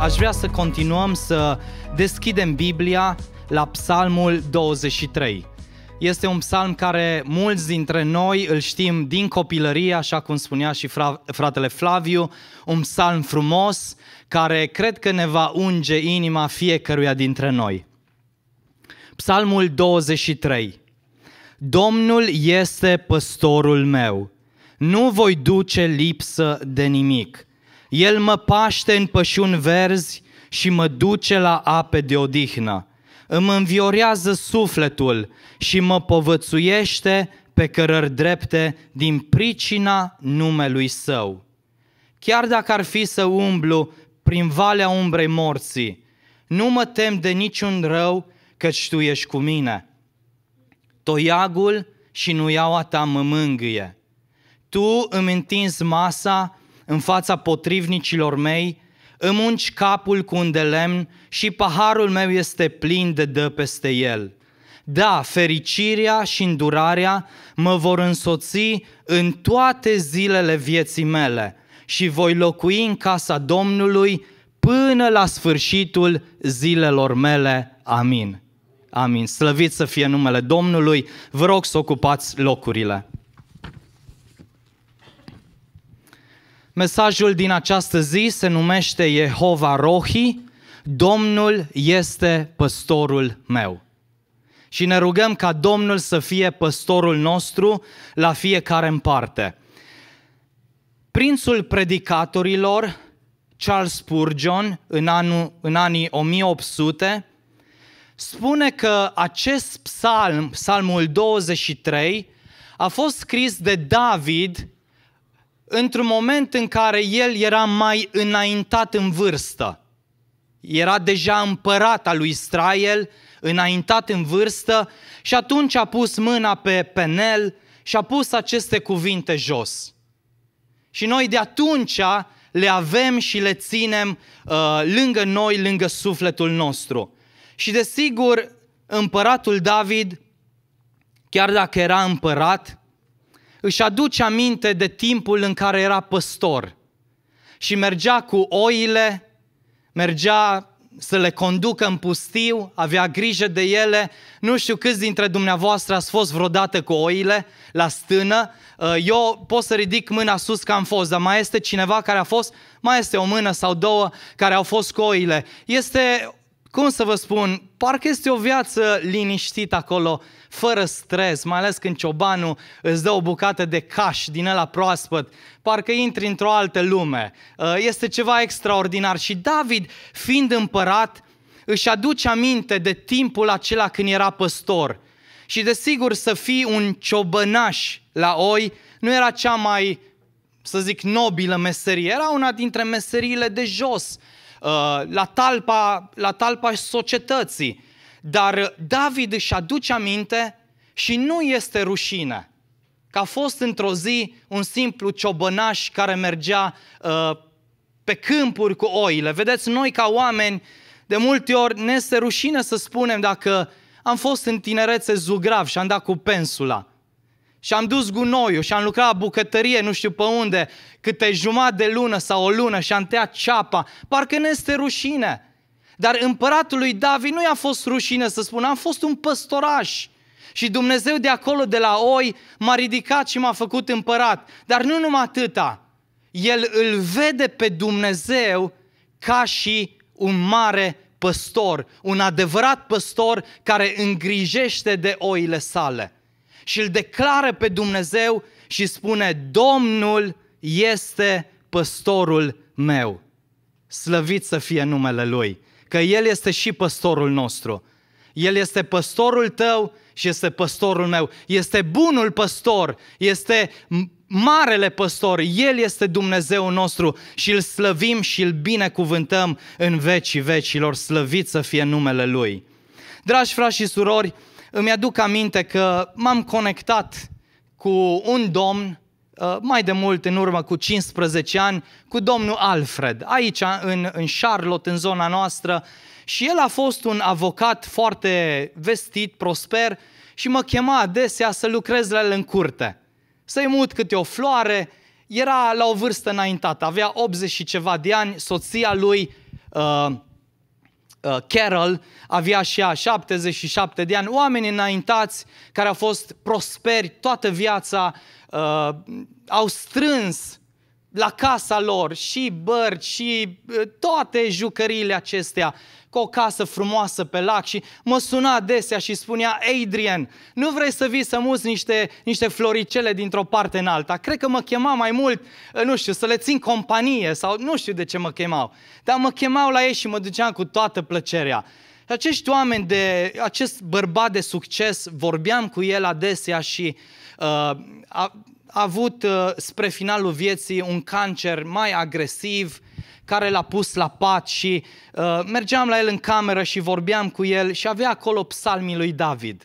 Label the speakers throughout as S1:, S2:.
S1: aș vrea să continuăm să deschidem Biblia la Psalmul 23. Este un psalm care mulți dintre noi îl știm din copilărie, așa cum spunea și fra- fratele Flaviu, un psalm frumos care cred că ne va unge inima fiecăruia dintre noi. Psalmul 23. Domnul este păstorul meu. Nu voi duce lipsă de nimic el mă paște în pășuni verzi și mă duce la ape de odihnă. Îmi înviorează sufletul și mă povățuiește pe cărări drepte din pricina numelui său. Chiar dacă ar fi să umblu prin valea umbrei morții, nu mă tem de niciun rău, căci tu ești cu mine. Toiagul și nuiaua ta mă mângâie. Tu îmi întinzi masa în fața potrivnicilor mei, îmi ungi capul cu un de lemn și paharul meu este plin de dă peste el. Da, fericirea și îndurarea mă vor însoți în toate zilele vieții mele și voi locui în casa Domnului până la sfârșitul zilelor mele. Amin. Amin. Slăvit să fie numele Domnului. Vă rog să ocupați locurile. Mesajul din această zi se numește Jehova Rohi, Domnul este păstorul meu. Și ne rugăm ca Domnul să fie păstorul nostru la fiecare în parte. Prințul predicatorilor, Charles Spurgeon, în, anul, în anii 1800, spune că acest psalm, psalmul 23, a fost scris de David într-un moment în care el era mai înaintat în vârstă. Era deja împărat al lui Israel, înaintat în vârstă și atunci a pus mâna pe Penel și a pus aceste cuvinte jos. Și noi de atunci le avem și le ținem uh, lângă noi, lângă sufletul nostru. Și desigur, împăratul David, chiar dacă era împărat, își aduce aminte de timpul în care era păstor și mergea cu oile, mergea să le conducă în pustiu, avea grijă de ele. Nu știu câți dintre dumneavoastră ați fost vreodată cu oile la stână. Uh, eu pot să ridic mâna sus că am fost, dar mai este cineva care a fost? Mai este o mână sau două care au fost cu oile. Este cum să vă spun, parcă este o viață liniștită acolo, fără stres, mai ales când ciobanul îți dă o bucată de caș din ăla proaspăt, parcă intri într-o altă lume. Uh, este ceva extraordinar și David, fiind împărat, își aduce aminte de timpul acela când era păstor. Și desigur să fii un ciobănaș la oi nu era cea mai, să zic, nobilă meserie, era una dintre meseriile de jos, Uh, la talpa, la talpa societății. Dar David își aduce aminte și nu este rușine că a fost într-o zi un simplu ciobănaș care mergea uh, pe câmpuri cu oile. Vedeți, noi ca oameni, de multe ori ne este rușine să spunem dacă am fost în tinerețe zugrav și am dat cu pensula și am dus gunoiul și am lucrat la bucătărie, nu știu pe unde, câte jumătate de lună sau o lună și am tăiat ceapa, parcă ne este rușine. Dar împăratul lui David nu i-a fost rușine să spună, am fost un păstoraș. Și Dumnezeu de acolo, de la oi, m-a ridicat și m-a făcut împărat. Dar nu numai atâta. El îl vede pe Dumnezeu ca și un mare păstor, un adevărat păstor care îngrijește de oile sale și îl declară pe Dumnezeu și spune, Domnul este păstorul meu. Slăvit să fie numele Lui, că El este și păstorul nostru. El este păstorul tău și este păstorul meu. Este bunul păstor, este marele păstor, El este Dumnezeu nostru și îl slăvim și îl binecuvântăm în vecii vecilor, slăvit să fie numele Lui. Dragi frați și surori, îmi aduc aminte că m-am conectat cu un domn uh, mai de mult în urmă cu 15 ani cu domnul Alfred, aici în, în Charlotte, în zona noastră, și el a fost un avocat foarte vestit, prosper și mă chema adesea să lucrez la el în curte, să-i mut câte o floare, era la o vârstă înaintată, avea 80 și ceva de ani, soția lui uh, Uh, Carol avea și ea 77 de ani, oameni înaintați care au fost prosperi toată viața, uh, au strâns la casa lor și bărci și uh, toate jucăriile acestea cu o casă frumoasă pe lac și mă suna adesea și spunea, Adrian, nu vrei să vii să muți niște, niște floricele dintr-o parte în alta? Cred că mă chema mai mult, eh, nu știu, să le țin companie sau nu știu de ce mă chemau. Dar mă chemau la ei și mă duceam cu toată plăcerea. Acești oameni, de, acest bărbat de succes, vorbeam cu el adesea și uh, a, a avut uh, spre finalul vieții un cancer mai agresiv, care l-a pus la pat și uh, mergeam la el în cameră și vorbeam cu el și avea acolo psalmii lui David.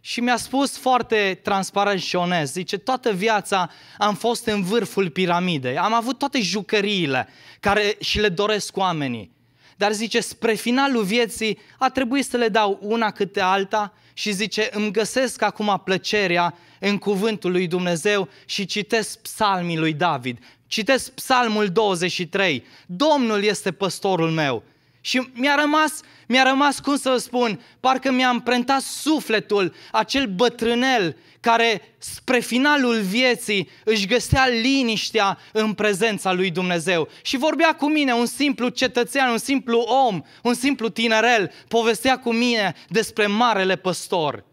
S1: Și mi-a spus foarte transparent și onest, zice, toată viața am fost în vârful piramidei, am avut toate jucăriile care și le doresc oamenii. Dar zice, spre finalul vieții a trebuit să le dau una câte alta și zice, îmi găsesc acum plăcerea în cuvântul lui Dumnezeu și citesc psalmii lui David. Citesc psalmul 23. Domnul este păstorul meu. Și mi-a rămas, mi-a rămas, cum să vă spun, parcă mi-a împrentat sufletul acel bătrânel care spre finalul vieții își găsea liniștea în prezența lui Dumnezeu. Și vorbea cu mine, un simplu cetățean, un simplu om, un simplu tinerel, povestea cu mine despre Marele Păstor.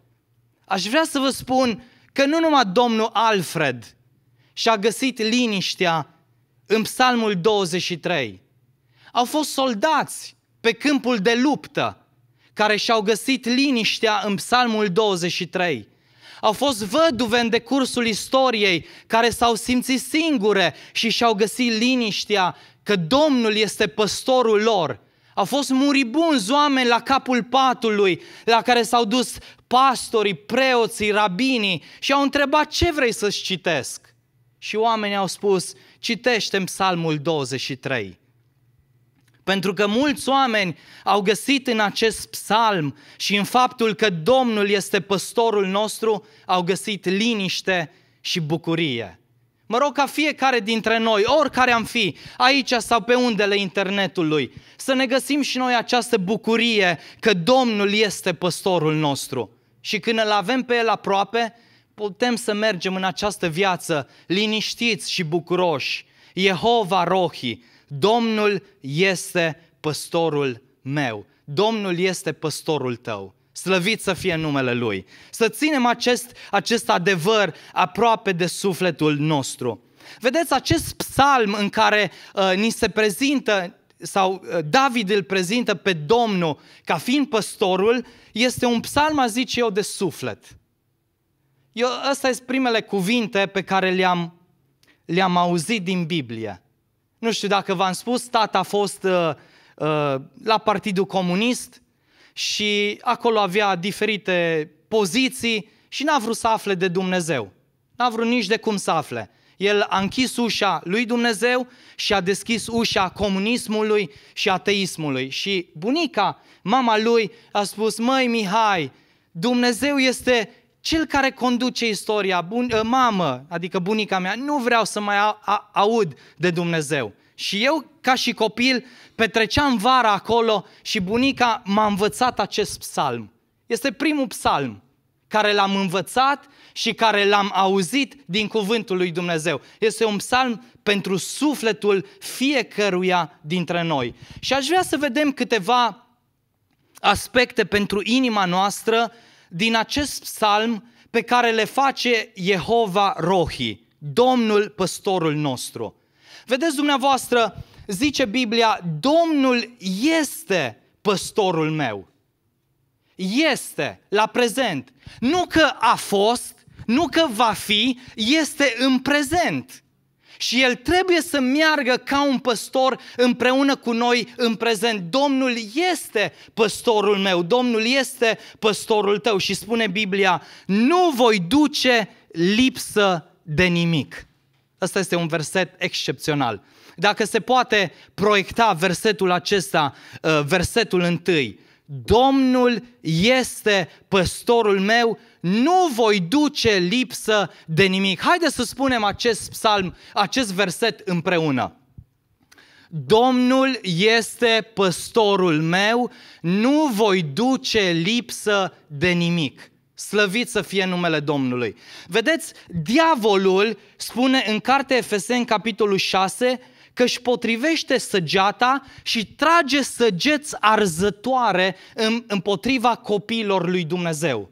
S1: Aș vrea să vă spun că nu numai domnul Alfred și-a găsit liniștea în psalmul 23. Au fost soldați pe câmpul de luptă care și-au găsit liniștea în psalmul 23. Au fost văduve în decursul istoriei care s-au simțit singure și și-au găsit liniștea că Domnul este păstorul lor au fost muribunzi oameni la capul patului, la care s-au dus pastorii, preoții, rabinii și au întrebat ce vrei să-ți citesc. Și oamenii au spus, citește psalmul 23. Pentru că mulți oameni au găsit în acest psalm și în faptul că Domnul este păstorul nostru, au găsit liniște și bucurie. Mă rog ca fiecare dintre noi, oricare am fi, aici sau pe undele internetului, să ne găsim și noi această bucurie că Domnul este păstorul nostru. Și când îl avem pe el aproape, putem să mergem în această viață liniștiți și bucuroși. Jehova Rohi, Domnul este păstorul meu, Domnul este păstorul tău. Slăvit să fie numele Lui. Să ținem acest, acest adevăr aproape de sufletul nostru. Vedeți, acest psalm în care uh, ni se prezintă sau uh, David îl prezintă pe Domnul ca fiind păstorul, este un psalm, a zice eu, de suflet. Eu, ăsta sunt primele cuvinte pe care le-am, le-am auzit din Biblie. Nu știu dacă v-am spus, tata a fost uh, uh, la Partidul Comunist, și acolo avea diferite poziții și n-a vrut să afle de Dumnezeu. N-a vrut nici de cum să afle. El a închis ușa lui Dumnezeu și a deschis ușa comunismului și ateismului. Și bunica, mama lui, a spus, măi Mihai, Dumnezeu este cel care conduce istoria, bun, mamă, adică bunica mea, nu vreau să mai aud de Dumnezeu. Și eu, ca și copil, petreceam vara acolo și bunica m-a învățat acest psalm. Este primul psalm care l-am învățat și care l-am auzit din cuvântul lui Dumnezeu. Este un psalm pentru sufletul fiecăruia dintre noi. Și aș vrea să vedem câteva aspecte pentru inima noastră din acest psalm pe care le face Jehova Rohi, Domnul păstorul nostru. Vedeți dumneavoastră, zice Biblia, Domnul este păstorul meu. Este, la prezent. Nu că a fost, nu că va fi, este în prezent. Și el trebuie să meargă ca un păstor împreună cu noi în prezent. Domnul este păstorul meu, Domnul este păstorul tău. Și spune Biblia, nu voi duce lipsă de nimic. Asta este un verset excepțional. Dacă se poate proiecta versetul acesta, uh, versetul întâi, Domnul este păstorul meu, nu voi duce lipsă de nimic. Haideți să spunem acest psalm, acest verset împreună. Domnul este păstorul meu, nu voi duce lipsă de nimic. Slăvit să fie numele Domnului. Vedeți, diavolul spune în cartea Efeseni, capitolul 6, că își potrivește săgeata și trage săgeți arzătoare împotriva copiilor lui Dumnezeu.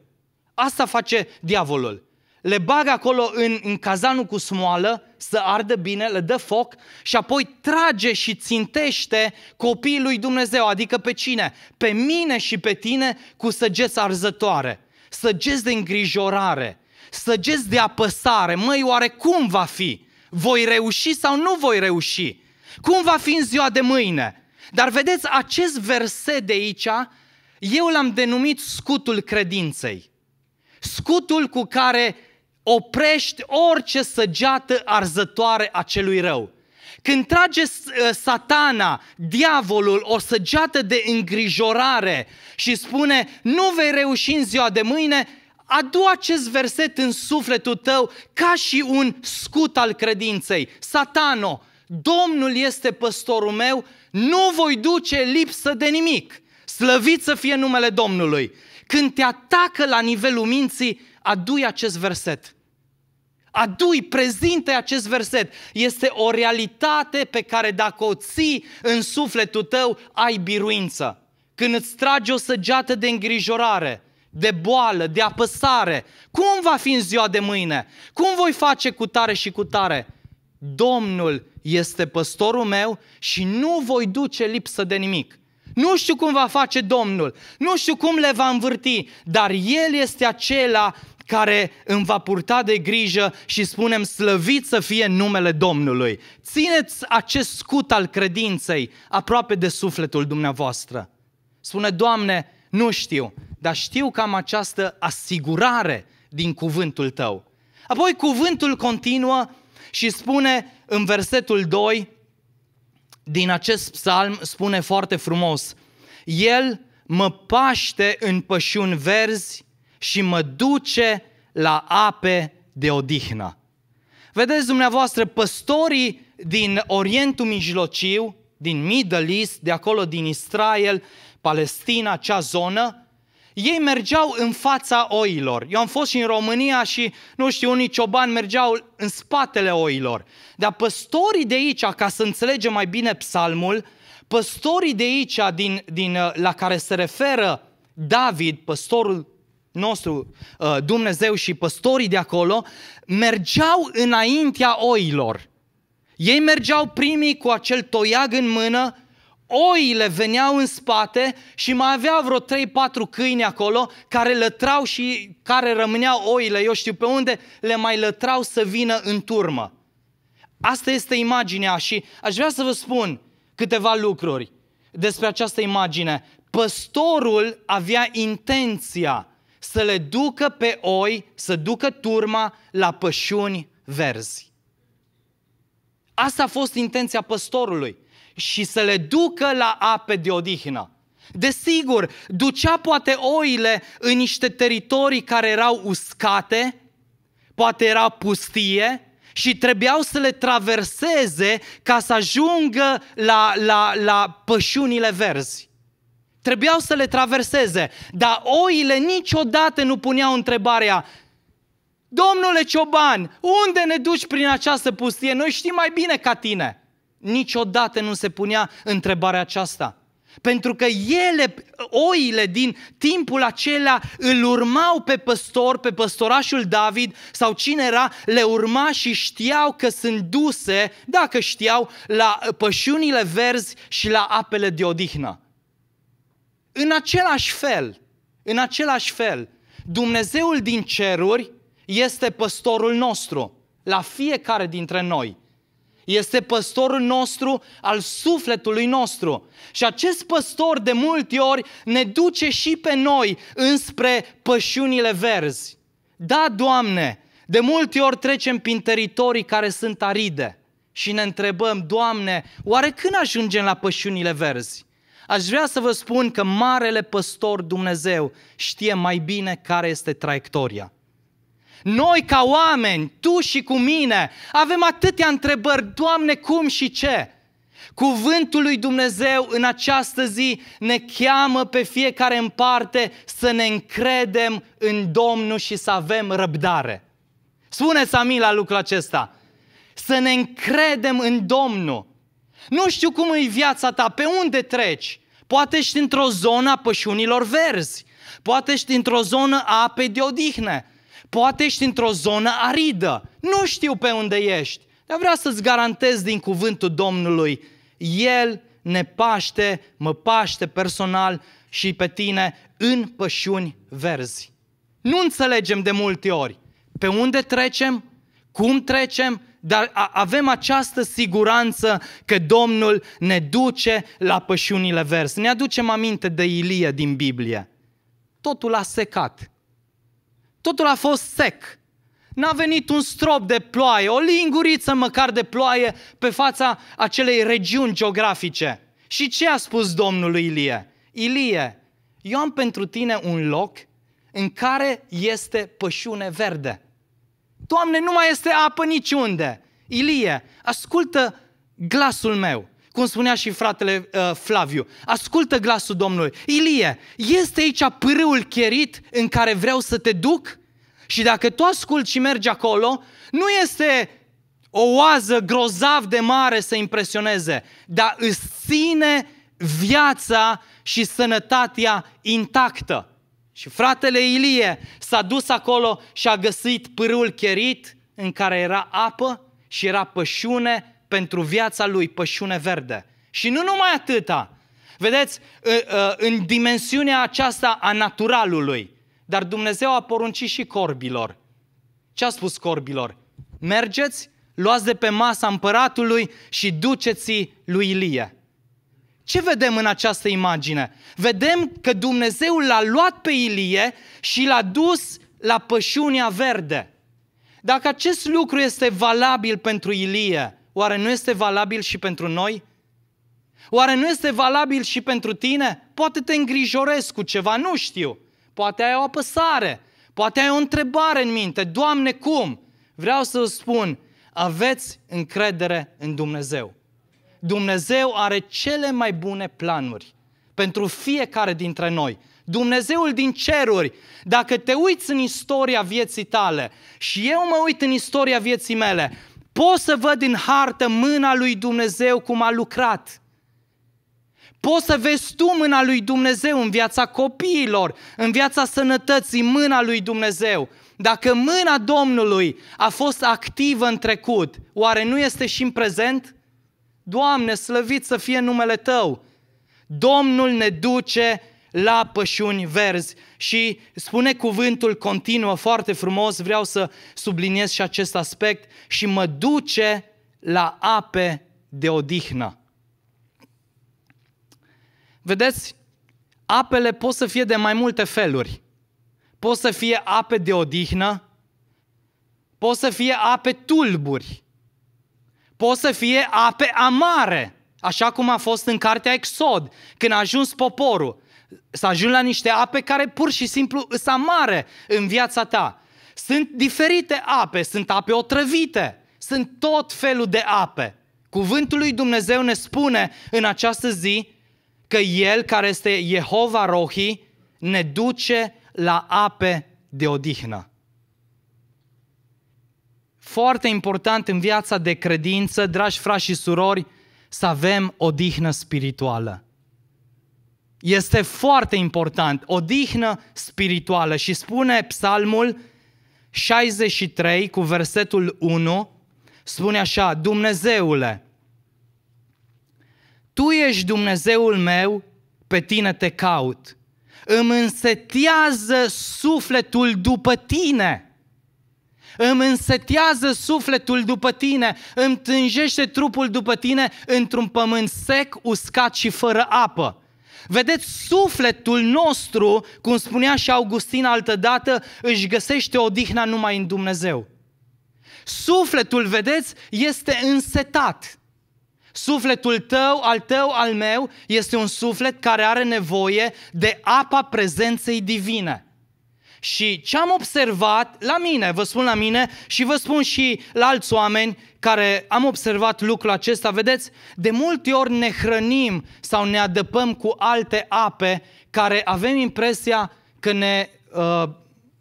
S1: Asta face diavolul. Le bagă acolo în, în cazanul cu smoală să ardă bine, le dă foc și apoi trage și țintește copiii lui Dumnezeu, adică pe cine? Pe mine și pe tine cu săgeți arzătoare săgeți de îngrijorare, săgeți de apăsare, măi, oare cum va fi? Voi reuși sau nu voi reuși? Cum va fi în ziua de mâine? Dar vedeți, acest verset de aici, eu l-am denumit scutul credinței. Scutul cu care oprești orice săgeată arzătoare a celui rău. Când trage uh, satana, diavolul, o săgeată de îngrijorare și spune, nu vei reuși în ziua de mâine, adu acest verset în sufletul tău ca și un scut al credinței. Satano, Domnul este păstorul meu, nu voi duce lipsă de nimic. Slăvit să fie numele Domnului. Când te atacă la nivelul minții, adu acest verset adui, prezinte acest verset. Este o realitate pe care dacă o ții în sufletul tău, ai biruință. Când îți tragi o săgeată de îngrijorare, de boală, de apăsare, cum va fi în ziua de mâine? Cum voi face cu tare și cu tare? Domnul este păstorul meu și nu voi duce lipsă de nimic. Nu știu cum va face Domnul, nu știu cum le va învârti, dar El este acela care îmi va purta de grijă și spunem slăvit să fie numele Domnului. Țineți acest scut al credinței aproape de sufletul dumneavoastră. Spune, Doamne, nu știu, dar știu că am această asigurare din cuvântul Tău. Apoi cuvântul continuă și spune în versetul 2, din acest psalm spune foarte frumos, El mă paște în pășuni verzi, și mă duce la ape de odihnă. Vedeți dumneavoastră, păstorii din Orientul Mijlociu, din Middle East, de acolo din Israel, Palestina, acea zonă, ei mergeau în fața oilor. Eu am fost și în România și, nu știu, unii ciobani mergeau în spatele oilor. Dar păstorii de aici, ca să înțelegem mai bine psalmul, păstorii de aici, din, din, la care se referă David, păstorul nostru, uh, Dumnezeu și păstorii de acolo, mergeau înaintea oilor. Ei mergeau primii cu acel toiag în mână, oile veneau în spate și mai aveau vreo 3-4 câini acolo care lătrau și care rămâneau oile, eu știu pe unde, le mai lătrau să vină în turmă. Asta este imaginea și aș vrea să vă spun câteva lucruri despre această imagine. Păstorul avea intenția să le ducă pe oi, să ducă turma la pășuni verzi. Asta a fost intenția păstorului și să le ducă la ape de odihnă. Desigur, ducea poate oile în niște teritorii care erau uscate, poate era pustie, și trebuiau să le traverseze ca să ajungă la, la, la pășunile verzi trebuiau să le traverseze, dar oile niciodată nu puneau întrebarea Domnule Cioban, unde ne duci prin această pustie? Noi știm mai bine ca tine. Niciodată nu se punea întrebarea aceasta. Pentru că ele, oile din timpul acela, îl urmau pe păstor, pe păstorașul David sau cine era, le urma și știau că sunt duse, dacă știau, la pășunile verzi și la apele de odihnă. În același fel, în același fel, Dumnezeul din ceruri este păstorul nostru, la fiecare dintre noi. Este păstorul nostru al sufletului nostru. Și acest păstor de multe ori ne duce și pe noi înspre pășunile verzi. Da, Doamne, de multe ori trecem prin teritorii care sunt aride și ne întrebăm, Doamne, oare când ajungem la pășunile verzi? Aș vrea să vă spun că Marele Păstor Dumnezeu știe mai bine care este traiectoria. Noi ca oameni, tu și cu mine, avem atâtea întrebări, Doamne, cum și ce? Cuvântul lui Dumnezeu în această zi ne cheamă pe fiecare în parte să ne încredem în Domnul și să avem răbdare. Spuneți amin la lucrul acesta. Să ne încredem în Domnul. Nu știu cum e viața ta, pe unde treci. Poate ești într-o zonă a pășunilor verzi. Poate ești într-o zonă a apei de odihne. Poate ești într-o zonă aridă. Nu știu pe unde ești. Dar vreau să-ți garantez din cuvântul Domnului. El ne paște, mă paște personal și pe tine în pășuni verzi. Nu înțelegem de multe ori pe unde trecem, cum trecem dar avem această siguranță că Domnul ne duce la pășunile verzi. Ne aducem aminte de Ilie din Biblie. Totul a secat. Totul a fost sec. N-a venit un strop de ploaie, o linguriță măcar de ploaie pe fața acelei regiuni geografice. Și ce a spus Domnul Ilie? Ilie, eu am pentru tine un loc în care este pășune verde. Doamne, nu mai este apă niciunde. Ilie, ascultă glasul meu. Cum spunea și fratele uh, Flaviu, ascultă glasul Domnului. Ilie, este aici pârâul cherit în care vreau să te duc? Și dacă tu asculti și mergi acolo, nu este o oază grozav de mare să impresioneze, dar îți ține viața și sănătatea intactă. Și fratele Ilie s-a dus acolo și a găsit pârâul cherit în care era apă și era pășune pentru viața lui, pășune verde. Și nu numai atâta. Vedeți, ă, ă, în dimensiunea aceasta a naturalului, dar Dumnezeu a poruncit și corbilor. Ce a spus corbilor? Mergeți, luați de pe masa împăratului și duceți-i lui Ilie. Ce vedem în această imagine? Vedem că Dumnezeu l-a luat pe Ilie și l-a dus la pășunia verde. Dacă acest lucru este valabil pentru Ilie, oare nu este valabil și pentru noi? Oare nu este valabil și pentru tine? Poate te îngrijorezi cu ceva, nu știu. Poate ai o apăsare, poate ai o întrebare în minte. Doamne, cum? Vreau să vă spun, aveți încredere în Dumnezeu. Dumnezeu are cele mai bune planuri pentru fiecare dintre noi. Dumnezeul din ceruri, dacă te uiți în istoria vieții tale și eu mă uit în istoria vieții mele, pot să văd în hartă mâna lui Dumnezeu cum a lucrat. Poți să vezi tu mâna lui Dumnezeu în viața copiilor, în viața sănătății, mâna lui Dumnezeu. Dacă mâna Domnului a fost activă în trecut, oare nu este și în prezent? Doamne, slăvit să fie numele Tău! Domnul ne duce la pășuni verzi și spune cuvântul continuă foarte frumos, vreau să subliniez și acest aspect, și mă duce la ape de odihnă. Vedeți, apele pot să fie de mai multe feluri. Pot să fie ape de odihnă, pot să fie ape tulburi, pot să fie ape amare, așa cum a fost în cartea Exod, când a ajuns poporul. Să ajungi la niște ape care pur și simplu sunt amare în viața ta. Sunt diferite ape, sunt ape otrăvite, sunt tot felul de ape. Cuvântul lui Dumnezeu ne spune în această zi că El, care este Jehova Rohi, ne duce la ape de odihnă foarte important în viața de credință, dragi frați și surori, să avem odihnă spirituală. Este foarte important, odihnă spirituală și spune Psalmul 63 cu versetul 1, spune așa, Dumnezeule, Tu ești Dumnezeul meu, pe Tine te caut, îmi însetează sufletul după Tine îmi însetează sufletul după tine, îmi tânjește trupul după tine într-un pământ sec, uscat și fără apă. Vedeți, sufletul nostru, cum spunea și Augustin altădată, își găsește odihna numai în Dumnezeu. Sufletul, vedeți, este însetat. Sufletul tău, al tău, al meu, este un suflet care are nevoie de apa prezenței divine. Și ce am observat la mine, vă spun la mine și vă spun și la alți oameni care am observat lucrul acesta, vedeți, de multe ori ne hrănim sau ne adăpăm cu alte ape care avem impresia că ne uh,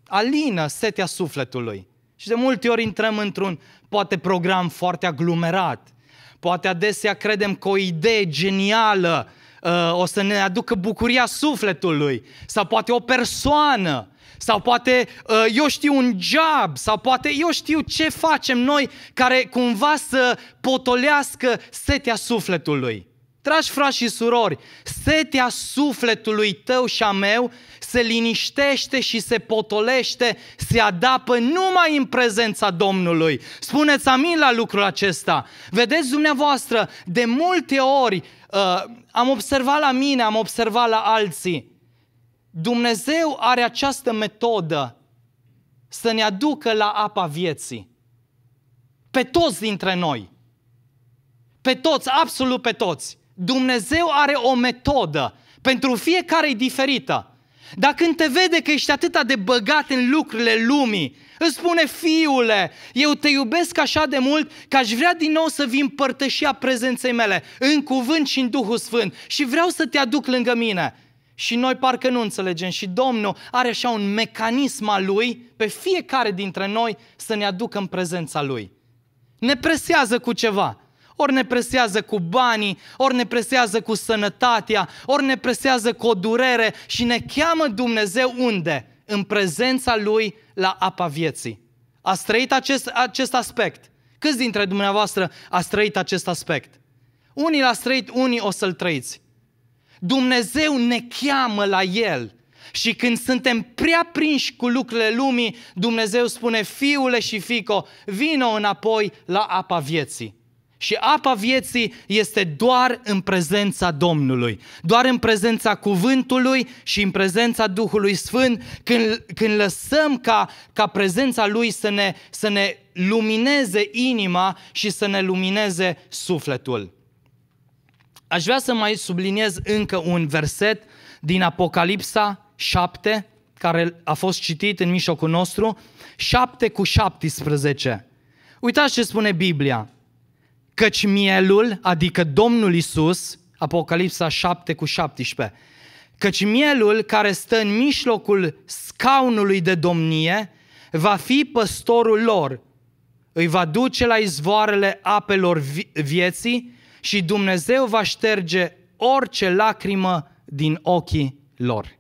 S1: alină setea sufletului. Și de multe ori intrăm într-un, poate, program foarte aglomerat. Poate adesea credem că o idee genială uh, o să ne aducă bucuria sufletului. Sau poate o persoană sau poate uh, eu știu un job, sau poate eu știu ce facem noi care cumva să potolească setea sufletului. Dragi frați și surori, setea sufletului tău și a meu se liniștește și se potolește, se adapă numai în prezența Domnului. Spuneți amin la lucrul acesta. Vedeți dumneavoastră, de multe ori uh, am observat la mine, am observat la alții, Dumnezeu are această metodă să ne aducă la apa vieții. Pe toți dintre noi. Pe toți, absolut pe toți. Dumnezeu are o metodă. Pentru fiecare e diferită. Dar când te vede că ești atât de băgat în lucrurile lumii, îți spune, fiule, eu te iubesc așa de mult că aș vrea din nou să vin părtășia prezenței mele în cuvânt și în Duhul Sfânt și vreau să te aduc lângă mine. Și noi parcă nu înțelegem și Domnul are așa un mecanism al Lui pe fiecare dintre noi să ne aducă în prezența Lui. Ne presează cu ceva, ori ne presează cu banii, ori ne presează cu sănătatea, ori ne presează cu o durere și ne cheamă Dumnezeu unde? În prezența Lui la apa vieții. A trăit acest, acest aspect? Câți dintre dumneavoastră a trăit acest aspect? Unii l-ați trăit, unii o să-l trăiți. Dumnezeu ne cheamă la El. Și când suntem prea prinși cu lucrurile lumii, Dumnezeu spune, fiule și fico, vino înapoi la apa vieții. Și apa vieții este doar în prezența Domnului, doar în prezența cuvântului și în prezența Duhului Sfânt, când, când lăsăm ca, ca prezența Lui să ne, să ne lumineze inima și să ne lumineze sufletul. Aș vrea să mai subliniez încă un verset din Apocalipsa 7, care a fost citit în mijlocul nostru, 7 cu 17. Uitați ce spune Biblia. Căci mielul, adică Domnul Isus, Apocalipsa 7 cu 17, căci mielul care stă în mijlocul scaunului de domnie va fi păstorul lor, îi va duce la izvoarele apelor vieții și Dumnezeu va șterge orice lacrimă din ochii lor.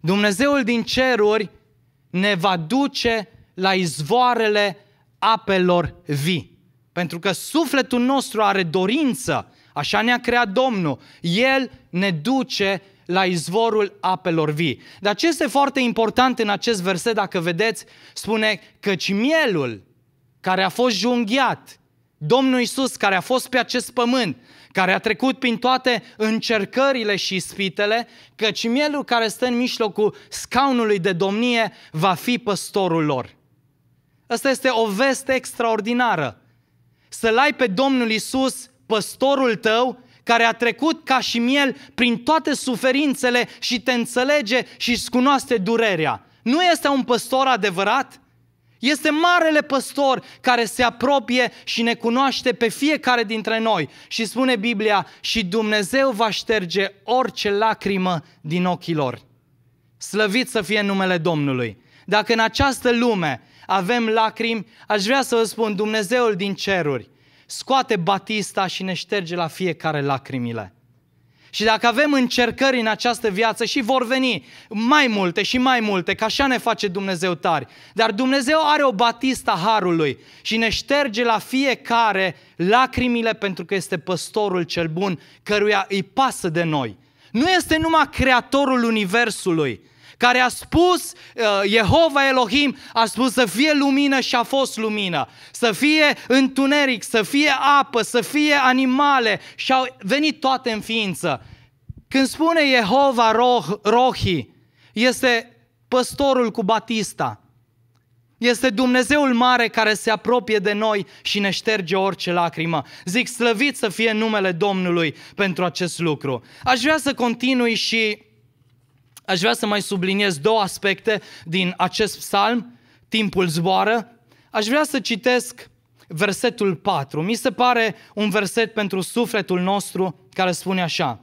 S1: Dumnezeul din ceruri ne va duce la izvoarele apelor vii. Pentru că sufletul nostru are dorință, așa ne-a creat Domnul. El ne duce la izvorul apelor vii. Dar ce este foarte important în acest verset, dacă vedeți, spune căci mielul care a fost junghiat Domnul Isus, care a fost pe acest pământ, care a trecut prin toate încercările și ispitele, căci mielul care stă în mijlocul scaunului de domnie va fi păstorul lor. Asta este o veste extraordinară. Să-L ai pe Domnul Isus, păstorul tău, care a trecut ca și miel prin toate suferințele și te înțelege și îți cunoaște durerea. Nu este un păstor adevărat? Este marele păstor care se apropie și ne cunoaște pe fiecare dintre noi. Și spune Biblia, și Dumnezeu va șterge orice lacrimă din ochii lor. Slăvit să fie numele Domnului. Dacă în această lume avem lacrimi, aș vrea să vă spun, Dumnezeul din ceruri scoate batista și ne șterge la fiecare lacrimile. Și dacă avem încercări în această viață și vor veni mai multe și mai multe, că așa ne face Dumnezeu tari. Dar Dumnezeu are o batista harului și ne șterge la fiecare lacrimile pentru că este păstorul cel bun căruia îi pasă de noi. Nu este numai creatorul universului, care a spus, uh, Jehova Elohim a spus să fie lumină și a fost lumină, să fie întuneric, să fie apă, să fie animale și au venit toate în ființă. Când spune Jehova Roh, Rohi, este păstorul cu batista. Este Dumnezeul mare care se apropie de noi și ne șterge orice lacrimă. Zic, slăvit să fie numele Domnului pentru acest lucru. Aș vrea să continui și Aș vrea să mai subliniez două aspecte din acest psalm. Timpul zboară. Aș vrea să citesc versetul 4. Mi se pare un verset pentru sufletul nostru care spune așa.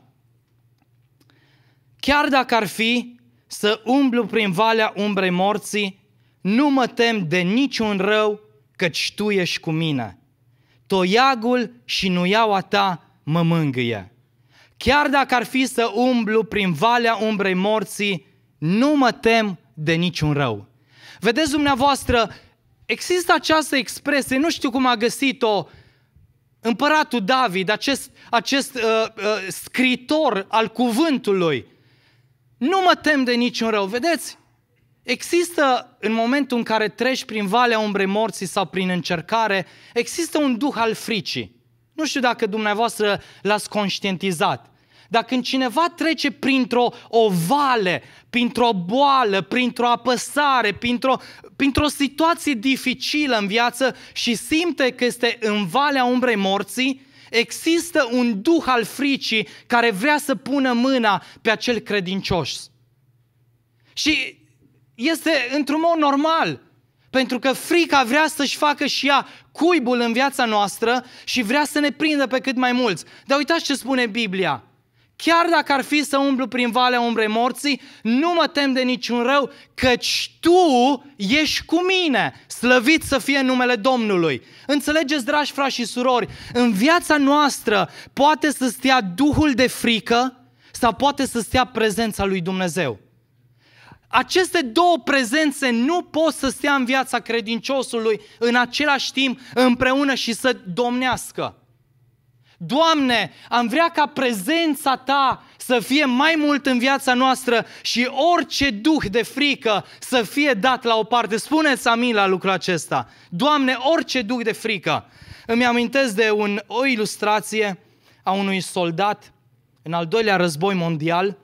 S1: Chiar dacă ar fi să umblu prin valea umbrei morții, nu mă tem de niciun rău, căci tu ești cu mine. Toiagul și nuiaua ta mă mângâie. Chiar dacă ar fi să umblu prin valea umbrei morții, nu mă tem de niciun rău. Vedeți dumneavoastră, există această expresie, nu știu cum a găsit-o împăratul David, acest, acest uh, uh, scritor al cuvântului. Nu mă tem de niciun rău. Vedeți, există în momentul în care treci prin valea umbrei morții sau prin încercare, există un duh al fricii. Nu știu dacă dumneavoastră l-ați conștientizat. Dar când cineva trece printr-o o vale, printr-o boală, printr-o apăsare, printr-o, printr-o situație dificilă în viață și simte că este în valea umbrei morții, există un duh al fricii care vrea să pună mâna pe acel credincios. Și este într-un mod normal. Pentru că frica vrea să-și facă și ea cuibul în viața noastră și vrea să ne prindă pe cât mai mulți. Dar uitați ce spune Biblia. Chiar dacă ar fi să umblu prin valea umbrei morții, nu mă tem de niciun rău, căci tu ești cu mine. Slăvit să fie numele Domnului. Înțelegeți, dragi frați și surori, în viața noastră poate să stea duhul de frică sau poate să stea prezența lui Dumnezeu. Aceste două prezențe nu pot să stea în viața credinciosului în același timp împreună și să domnească. Doamne, am vrea ca prezența Ta să fie mai mult în viața noastră și orice duh de frică să fie dat la o parte. Spuneți amin la lucrul acesta. Doamne, orice duh de frică. Îmi amintesc de un, o ilustrație a unui soldat în al doilea război mondial.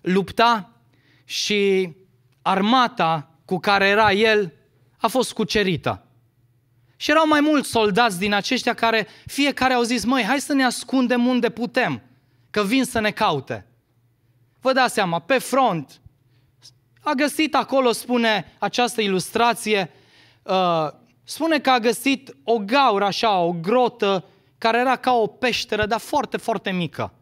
S1: Lupta și armata cu care era el a fost cucerită. Și erau mai mulți soldați din aceștia care fiecare au zis, măi, hai să ne ascundem unde putem, că vin să ne caute. Vă dați seama, pe front, a găsit acolo, spune această ilustrație, uh, spune că a găsit o gaură așa, o grotă, care era ca o peșteră, dar foarte, foarte mică.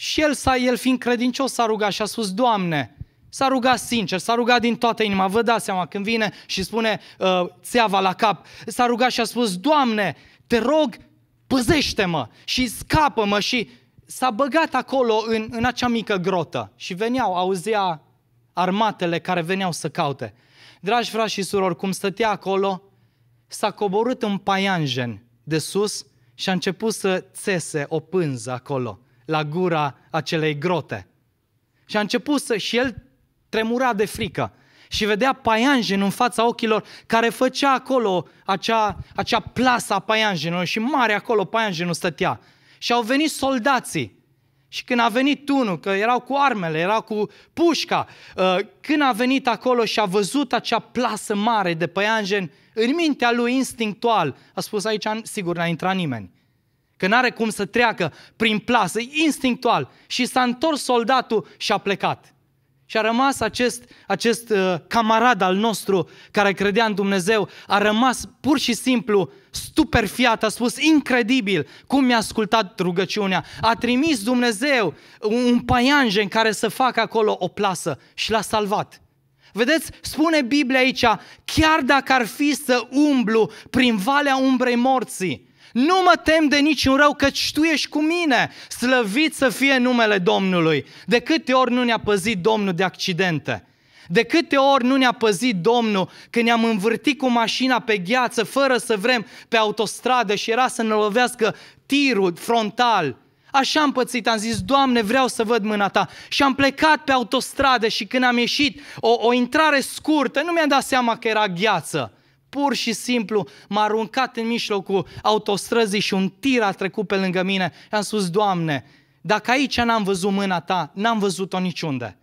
S1: Și el, s-a, el fiind credincios s-a rugat și a spus, Doamne, S-a rugat sincer, s-a rugat din toată inima. Vă dați seama când vine și spune uh, țeava la cap. S-a rugat și a spus, Doamne, te rog, păzește-mă și scapă-mă și s-a băgat acolo în, în acea mică grotă și veneau, auzea armatele care veneau să caute. Dragi frați și surori, cum stătea acolo, s-a coborât în paianjen de sus și a început să țese o pânză acolo la gura acelei grote. Și a început să, și el tremura de frică și vedea paianjen în fața ochilor care făcea acolo acea, acea plasa a paianjenului și mare acolo paianjenul stătea. Și au venit soldații și când a venit unul, că erau cu armele, erau cu pușca, uh, când a venit acolo și a văzut acea plasă mare de păianjen, în mintea lui instinctual a spus aici, sigur, n-a intrat nimeni că n-are cum să treacă prin plasă, instinctual. Și s-a întors soldatul și a plecat. Și a rămas acest, acest uh, camarad al nostru care credea în Dumnezeu, a rămas pur și simplu stuperfiat, a spus incredibil cum mi-a ascultat rugăciunea. A trimis Dumnezeu un paianje în care să facă acolo o plasă și l-a salvat. Vedeți, spune Biblia aici, chiar dacă ar fi să umblu prin valea umbrei morții, nu mă tem de niciun rău, căci Tu ești cu mine. Slăvit să fie numele Domnului. De câte ori nu ne-a păzit Domnul de accidente? De câte ori nu ne-a păzit Domnul când ne-am învârtit cu mașina pe gheață fără să vrem pe autostradă și era să ne lovească tirul frontal? Așa am pățit, am zis, Doamne, vreau să văd mâna Ta. Și am plecat pe autostradă și când am ieșit, o, o intrare scurtă, nu mi-am dat seama că era gheață pur și simplu m-a aruncat în mijlocul autostrăzii și un tir a trecut pe lângă mine. Și am spus, Doamne, dacă aici n-am văzut mâna ta, n-am văzut-o niciunde.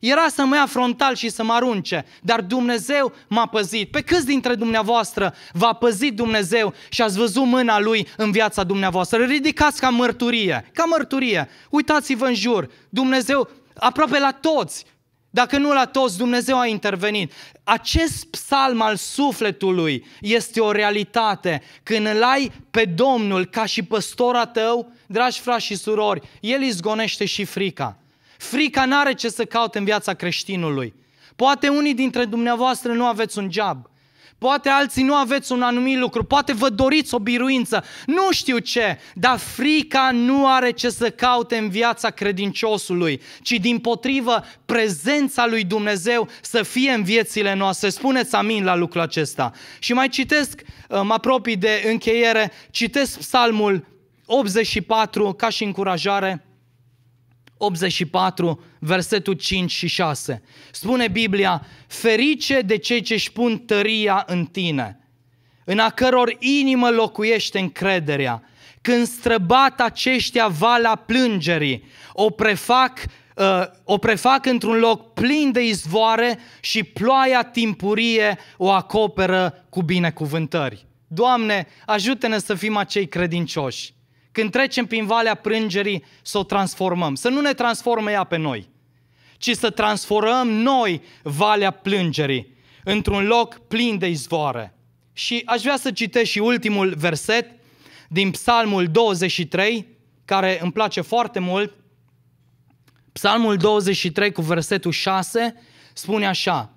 S1: Era să mă ia frontal și să mă arunce, dar Dumnezeu m-a păzit. Pe câți dintre dumneavoastră v-a păzit Dumnezeu și ați văzut mâna Lui în viața dumneavoastră? Ridicați ca mărturie, ca mărturie. Uitați-vă în jur, Dumnezeu aproape la toți dacă nu la toți, Dumnezeu a intervenit. Acest psalm al sufletului este o realitate. Când îl ai pe Domnul ca și păstora tău, dragi frați și surori, El izgonește și frica. Frica n-are ce să caute în viața creștinului. Poate unii dintre dumneavoastră nu aveți un job. Poate alții nu aveți un anumit lucru, poate vă doriți o biruință, nu știu ce, dar frica nu are ce să caute în viața credinciosului, ci din potrivă prezența lui Dumnezeu să fie în viețile noastre. Spuneți amin la lucrul acesta. Și mai citesc, uh, mă apropii de încheiere, citesc psalmul 84 ca și încurajare. 84, versetul 5 și 6. Spune Biblia, ferice de cei ce își pun tăria în tine, în a căror inimă locuiește încrederea. Când străbat aceștia vala plângerii, o prefac, uh, o prefac într-un loc plin de izvoare și ploaia timpurie o acoperă cu binecuvântări. Doamne, ajută-ne să fim acei credincioși când trecem prin valea prângerii, să o transformăm. Să nu ne transforme ea pe noi, ci să transformăm noi valea plângerii într-un loc plin de izvoare. Și aș vrea să citesc și ultimul verset din Psalmul 23, care îmi place foarte mult. Psalmul 23 cu versetul 6 spune așa,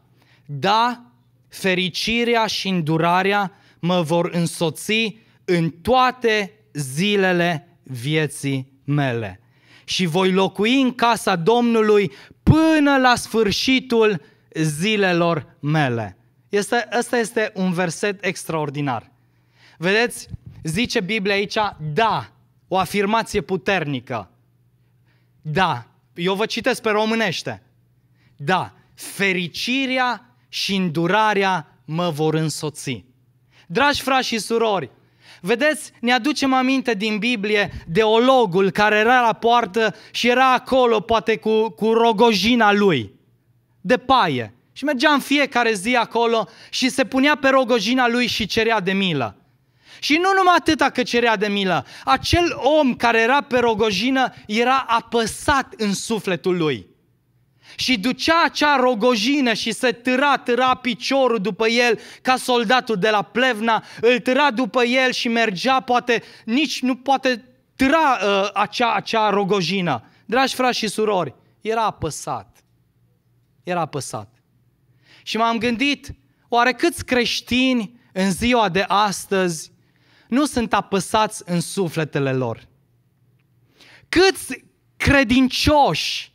S1: Da, fericirea și îndurarea mă vor însoți în toate zilele vieții mele și voi locui în casa Domnului până la sfârșitul zilelor mele. Este, asta este un verset extraordinar. Vedeți, zice Biblia aici, da, o afirmație puternică. Da, eu vă citesc pe românește. Da, fericirea și îndurarea mă vor însoți. Dragi frați și surori, Vedeți, ne aducem aminte din Biblie de ologul care era la poartă și era acolo poate cu, cu rogojina lui, de paie. Și mergea în fiecare zi acolo și se punea pe rogojina lui și cerea de milă. Și nu numai atâta că cerea de milă, acel om care era pe rogojină era apăsat în sufletul lui și ducea acea rogojină și se târa, târa piciorul după el ca soldatul de la Plevna, îl târa după el și mergea, poate nici nu poate târa uh, acea, acea rogojină. Dragi frați și surori, era apăsat. Era apăsat. Și m-am gândit, oare câți creștini în ziua de astăzi nu sunt apăsați în sufletele lor? Câți credincioși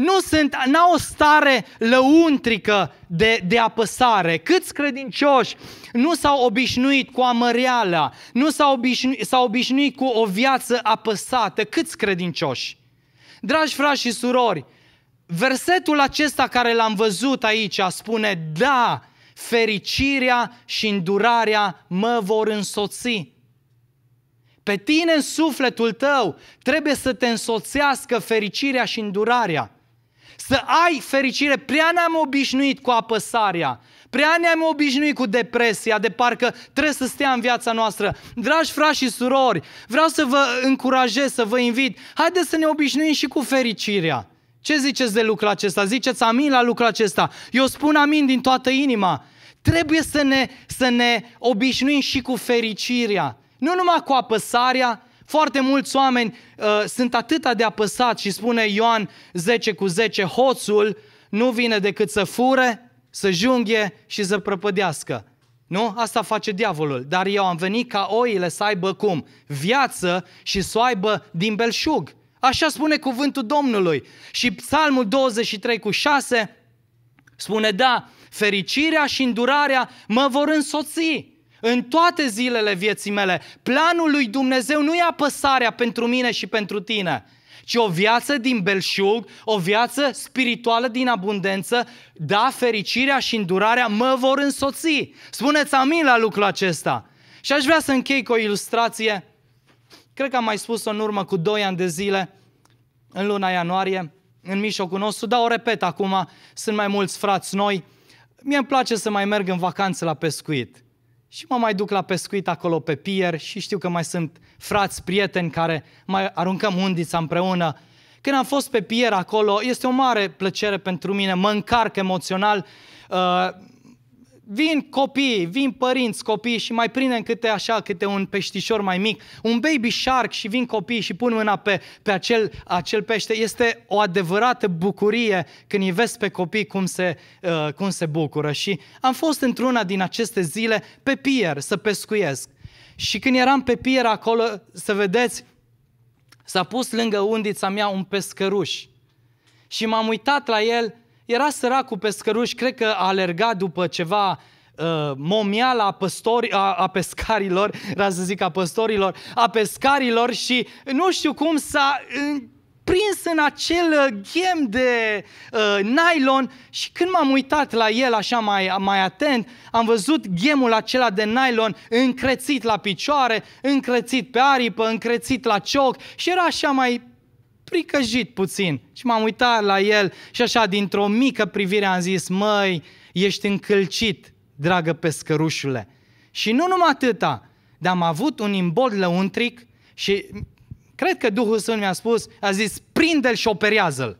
S1: nu sunt, n-au o stare lăuntrică de, de apăsare. Câți credincioși nu s-au obișnuit cu amăreala, nu s-au obișnuit, s-au obișnuit cu o viață apăsată. Câți credincioși? Dragi frați și surori, versetul acesta care l-am văzut aici spune, da, fericirea și îndurarea mă vor însoți. Pe tine în sufletul tău trebuie să te însoțească fericirea și îndurarea. Să ai fericire, prea ne-am obișnuit cu apăsarea, prea ne-am obișnuit cu depresia, de parcă trebuie să stea în viața noastră. Dragi frați și surori, vreau să vă încurajez, să vă invit, haideți să ne obișnuim și cu fericirea. Ce ziceți de lucrul acesta? Ziceți amin la lucrul acesta. Eu spun amin din toată inima. Trebuie să ne, să ne obișnuim și cu fericirea. Nu numai cu apăsarea, foarte mulți oameni uh, sunt atât de apăsați și spune Ioan 10 cu 10, hoțul nu vine decât să fure, să junghe și să prăpădească. Nu? Asta face diavolul. Dar eu am venit ca oile să aibă cum? Viață și să aibă din belșug. Așa spune cuvântul Domnului. Și psalmul 23 cu 6 spune, da, fericirea și îndurarea mă vor însoți în toate zilele vieții mele. Planul lui Dumnezeu nu e apăsarea pentru mine și pentru tine, ci o viață din belșug, o viață spirituală din abundență, da, fericirea și îndurarea mă vor însoți. Spuneți amin la lucrul acesta. Și aș vrea să închei cu o ilustrație. Cred că am mai spus-o în urmă cu 2 ani de zile, în luna ianuarie, în mijlocul nostru, dar o repet acum, sunt mai mulți frați noi. Mie îmi place să mai merg în vacanță la pescuit. Și mă mai duc la pescuit acolo pe pier și știu că mai sunt frați, prieteni care mai aruncăm undița împreună. Când am fost pe pier acolo, este o mare plăcere pentru mine, mă încarc emoțional, uh, vin copii, vin părinți, copii și mai prindem câte așa, câte un peștișor mai mic, un baby shark și vin copii și pun mâna pe, pe acel, acel pește. Este o adevărată bucurie când îi vezi pe copii cum se, uh, cum se bucură. Și am fost într-una din aceste zile pe pier să pescuiesc. Și când eram pe pier acolo, să vedeți, s-a pus lângă undița mea un pescăruș. Și m-am uitat la el era săracul pescăruș, cred că a alergat după ceva uh, momiala a, păstori, a, a pescarilor, vreau să zic a păstorilor, a pescarilor și nu știu cum s-a prins în acel uh, ghem de uh, nylon și când m-am uitat la el așa mai, mai atent, am văzut ghemul acela de nylon încrețit la picioare, încrețit pe aripă, încrețit la cioc și era așa mai pricăjit puțin. Și m-am uitat la el și așa, dintr-o mică privire am zis, măi, ești încălcit, dragă pescărușule. Și nu numai atâta, dar am avut un imbol lăuntric și cred că Duhul Sfânt mi-a spus, a zis, prinde-l și operează-l.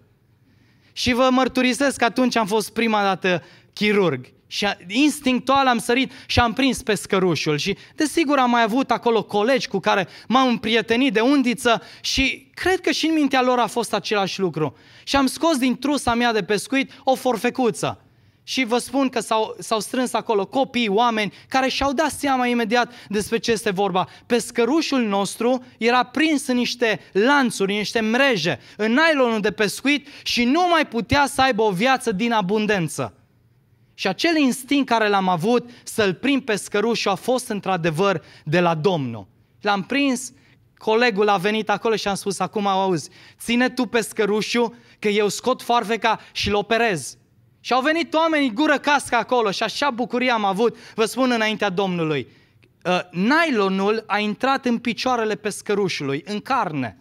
S1: Și vă mărturisesc că atunci am fost prima dată chirurg. Și instinctual am sărit și am prins pescărușul și desigur am mai avut acolo colegi cu care m-am împrietenit de undiță și cred că și în mintea lor a fost același lucru. Și am scos din trusa mea de pescuit o forfecuță. Și vă spun că s-au, s-au strâns acolo copii, oameni care și-au dat seama imediat despre ce este vorba. Pescărușul nostru era prins în niște lanțuri, în niște mreje, în nylonul de pescuit și nu mai putea să aibă o viață din abundență. Și acel instinct care l-am avut să-l prind pe scărușul a fost într-adevăr de la Domnul. L-am prins, colegul a venit acolo și am spus, acum auzi, ține tu pe scărușul că eu scot farfeca și-l operez. Și au venit oamenii gură casca acolo și așa bucurie am avut, vă spun înaintea Domnului. Uh, ă, nylonul a intrat în picioarele pescărușului, în carne.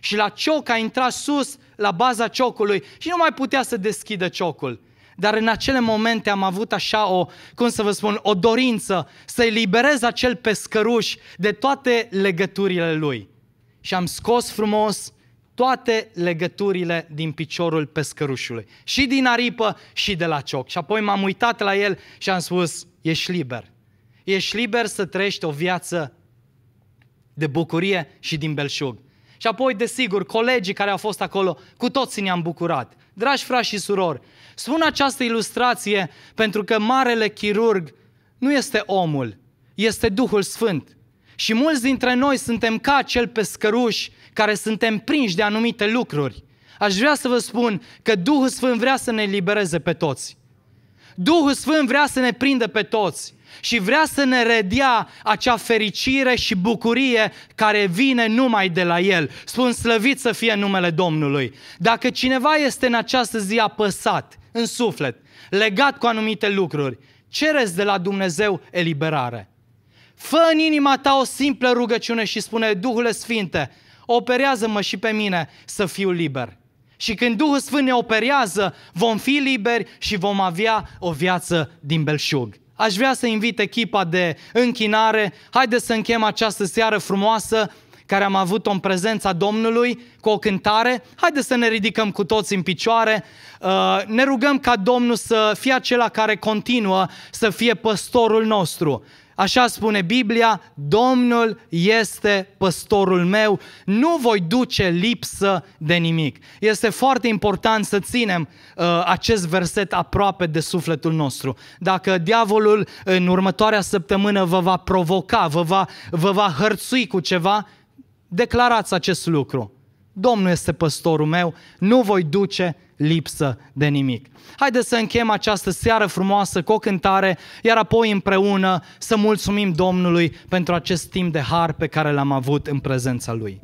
S1: Și la cioc a intrat sus, la baza ciocului și nu mai putea să deschidă ciocul. Dar în acele momente am avut așa o, cum să vă spun, o dorință să eliberez acel pescăruș de toate legăturile lui. Și am scos frumos toate legăturile din piciorul pescărușului. Și din aripă și de la cioc. Și apoi m-am uitat la el și am spus, ești liber. Ești liber să trăiești o viață de bucurie și din belșug. Și apoi, desigur, colegii care au fost acolo, cu toții ne-am bucurat. Dragi frați și surori, spun această ilustrație pentru că marele chirurg nu este omul, este Duhul Sfânt. Și mulți dintre noi suntem ca acel pescăruș care suntem prinși de anumite lucruri. Aș vrea să vă spun că Duhul Sfânt vrea să ne libereze pe toți. Duhul Sfânt vrea să ne prindă pe toți și vrea să ne redea acea fericire și bucurie care vine numai de la El. Spun slăvit să fie numele Domnului. Dacă cineva este în această zi apăsat, în suflet, legat cu anumite lucruri, cereți de la Dumnezeu eliberare. Fă în inima ta o simplă rugăciune și spune, Duhul Sfinte, operează-mă și pe mine să fiu liber. Și când Duhul Sfânt ne operează, vom fi liberi și vom avea o viață din belșug. Aș vrea să invit echipa de închinare. Haideți să închem această seară frumoasă care am avut-o în prezența Domnului cu o cântare. Haideți să ne ridicăm cu toți în picioare. Uh, ne rugăm ca Domnul să fie acela care continuă să fie păstorul nostru, Așa spune Biblia, Domnul este păstorul meu, nu voi duce lipsă de nimic. Este foarte important să ținem uh, acest verset aproape de sufletul nostru. Dacă diavolul în următoarea săptămână vă va provoca, vă va, vă va hărțui cu ceva, declarați acest lucru. Domnul este păstorul meu, nu voi duce lipsă de nimic. Haideți să încheiem această seară frumoasă cu o cântare, iar apoi împreună să mulțumim Domnului pentru acest timp de har pe care l-am avut în prezența Lui.